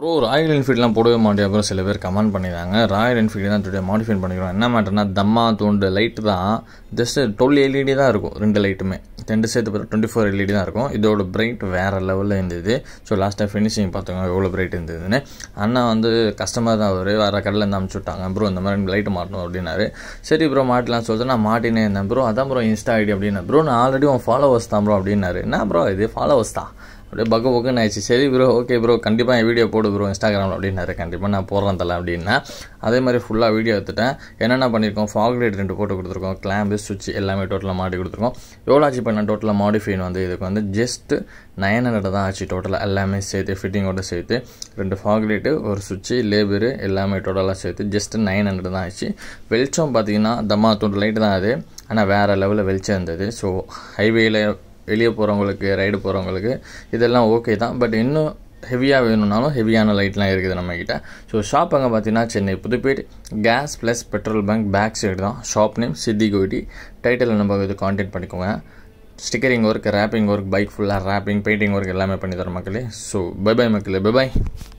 bro Royal என்ஃபீல்ட்லாம் போடவே மாட்டேன் அப்புறம் சில பேர் கமெண்ட் பண்ணிடுறாங்க ராயல் என்ஃபீல்டு தான் டுடே மாடிஃபை பண்ணிக்கிறோம் என்ன மாட்டேன்னா தம்மா தூண்டு லைட்டு தான் ஜஸ்ட் டுவெல் எல்இடி தான் இருக்கும் ரெண்டு லைட்டுமே ரெண்டு சேர்த்து பார்த்தா டுவெண்ட்டி ஃபோர் எல்இடி தான் இருக்கும் இதோட பிரைட் வேறு லெவலில் இருந்தது ஸோ லாஸ்ட்டாக ஃபினிஷிங் பார்த்துக்கோங்க எவ்வளோ பிரைட் இருந்ததுன்னு அண்ணா வந்து கஸ்டமர் தான் அவர் வேறு கடையில் இருந்து அனுப்பிச்சு விட்டாங்க ப்ரோ இந்த மாதிரி லைட்டு மாட்டணும் அப்படின்னாரு சரி ப்ரோ மாட்டலாம்னு சொல்லிட்டு நான் மாட்டினே இருந்தேன் ப்ரோ அதான் ப்ரோ இன்ஸ்டா ஐடி அப்படின்னா ப்ரோ நான் ஆல்ரெடி உன் ஃபாலோவர்ஸ் தான் ப்ரோ அப்படின்னாரு என்ன ப்ரோ இது ஃபாலோவர்ஸ் தான் அப்படியே பக்க பக்கம்னு ஆயிடுச்சு சரி ப்ரோ ஓகே ப்ரோ கண்டிப்பாக என் வீடியோ போடு ப்ரோ இன்ஸ்டாகிராமில் அப்படின்னாரு கண்டிப்பாக நான் போடுறேன் தலை அப்படின்னா அதே மாதிரி ஃபுல்லாக வீடியோ எடுத்துட்டேன் என்னென்ன பண்ணியிருக்கோம் ஃபாக்லேட் ரெண்டு போட்டு கொடுத்துருக்கோம் கிளாம்பு சுவிட்ச் எல்லாமே டோட்டலாக மாட்டி கொடுத்துருக்கோம் எவ்வளோ ஆச்சு பண்ண டோட்டலாக மாடிஃபைன் வந்து இதுக்கு வந்து ஜஸ்ட் நயன் ஹண்ட்ரட் தான் ஆச்சு டோட்டலாக எல்லாமே சேர்த்து ஃபிட்டிங்கோட சேர்த்து ரெண்டு ஃபாக்லேட்டு ஒரு சுவிட்சு லேபரு எல்லாமே டோட்டலாக சேர்த்து ஜஸ்ட் நைன் ஹண்ட்ரட் தான் ஆச்சு வெளிச்சம் பார்த்தீங்கன்னா தம்மா தொண்டு லைட்டு தான் அது ஆனால் வேறு லெவலில் வெளிச்சம் இருந்தது ஸோ ஹைவேயில் வெளியே போகிறவங்களுக்கு ரைடு போகிறவங்களுக்கு இதெல்லாம் ஓகே தான் பட் இன்னும் ஹெவியாக வேணும்னாலும் ஹெவியான லைட்லாம் இருக்குது நம்மக்கிட்ட ஸோ ஷாப் அங்கே பார்த்தீங்கன்னா Chennai Pudupet gas plus petrol bunk back side தான் ஷாப் நேம் சித்தி கோயிட்டி டைட்டில் நம்ம இது கான்டெக்ட் பண்ணிக்கோங்க stickering work wrapping work bike ஃபுல்லாக ரேப்பிங் பெயிண்டிங் ஒர்க் எல்லாமே பண்ணி தரோம் மக்களே ஸோ பை பை மக்களே பை பாய்